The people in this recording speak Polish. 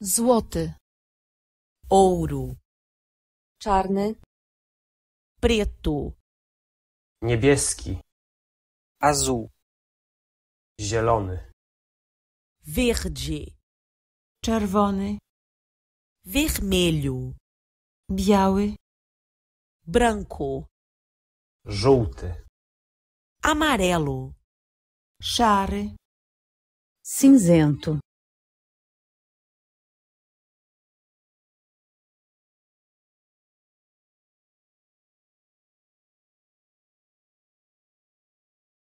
Złoty. Ouro. Czarny. Preto. Niebieski. Azul. Zielony. Verde. Czerwony. Vermelho. Biały. Branco. Żółty. Amarelo. Szary. Cinzento.